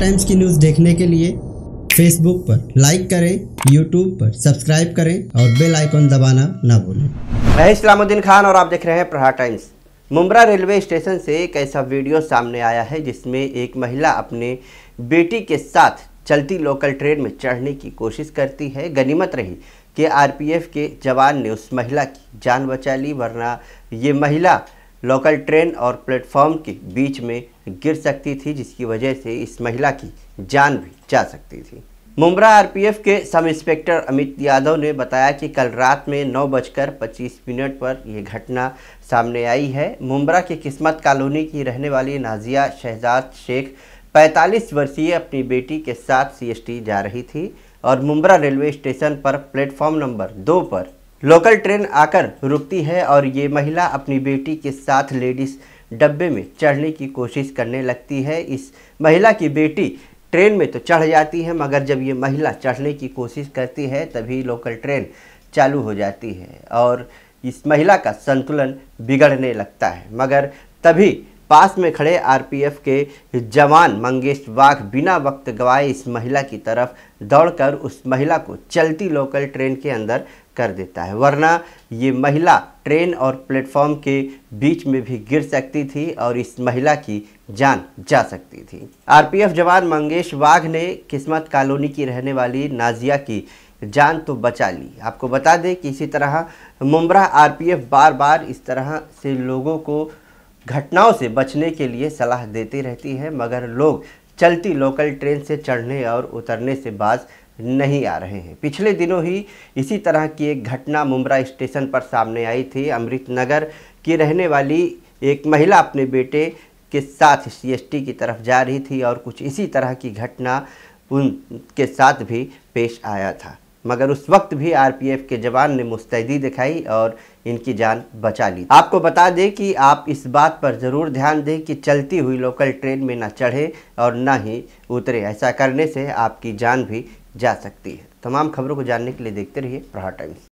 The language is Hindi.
टाइम्स की न्यूज़ देखने के लिए फेसबुक पर लाइक करें यूट्यूब पर सब्सक्राइब करें और बेल आइकॉन दबाना ना भूलें मैं इस्लामुद्दीन खान और आप देख रहे हैं प्रहार टाइम्स मुमरा रेलवे स्टेशन से एक ऐसा वीडियो सामने आया है जिसमें एक महिला अपने बेटी के साथ चलती लोकल ट्रेन में चढ़ने की कोशिश करती है गनीमत रही कि आरपीएफ के जवान ने उस महिला की जान बचा ली वरना ये महिला लोकल ट्रेन और प्लेटफॉर्म के बीच में गिर सकती थी जिसकी वजह से इस महिला की जान भी जा सकती थी मुमरा आरपीएफ के सब इंस्पेक्टर अमित यादव ने बताया कि कल रात में नौ बजकर पच्चीस मिनट पर यह घटना सामने आई है मुमरा की किस्मत कॉलोनी की रहने वाली नाजिया शहजाद शेख 45 वर्षीय अपनी बेटी के साथ सीएसटी जा रही थी और मुमरा रेलवे स्टेशन पर प्लेटफॉर्म नंबर दो पर लोकल ट्रेन आकर रुकती है और ये महिला अपनी बेटी के साथ लेडीज़ डब्बे में चढ़ने की कोशिश करने लगती है इस महिला की बेटी ट्रेन में तो चढ़ जाती है मगर जब ये महिला चढ़ने की कोशिश करती है तभी लोकल ट्रेन चालू हो जाती है और इस महिला का संतुलन बिगड़ने लगता है मगर तभी पास में खड़े आरपीएफ के जवान मंगेश वाघ बिना वक्त गवाए इस महिला की तरफ दौड़कर उस महिला को चलती लोकल ट्रेन के अंदर कर देता है वरना ये महिला ट्रेन और प्लेटफॉर्म के बीच में भी गिर सकती थी और इस महिला की जान जा सकती थी आरपीएफ जवान मंगेश वाघ ने किस्मत कॉलोनी की रहने वाली नाजिया की जान तो बचा ली आपको बता दें कि इसी तरह मुमरा आरपीएफ बार बार इस तरह से लोगों को घटनाओं से बचने के लिए सलाह देती रहती है मगर लोग चलती लोकल ट्रेन से चढ़ने और उतरने से बाज नहीं आ रहे हैं पिछले दिनों ही इसी तरह की एक घटना मुमरा स्टेशन पर सामने आई थी अमृत नगर की रहने वाली एक महिला अपने बेटे के साथ सीएसटी की तरफ जा रही थी और कुछ इसी तरह की घटना उन के साथ भी पेश आया था मगर उस वक्त भी आरपीएफ के जवान ने मुस्तैदी दिखाई और इनकी जान बचा ली आपको बता दें कि आप इस बात पर ज़रूर ध्यान दें कि चलती हुई लोकल ट्रेन में ना चढ़े और ना ही उतरे ऐसा करने से आपकी जान भी जा सकती है तमाम खबरों को जानने के लिए देखते रहिए प्रहार टाइम्स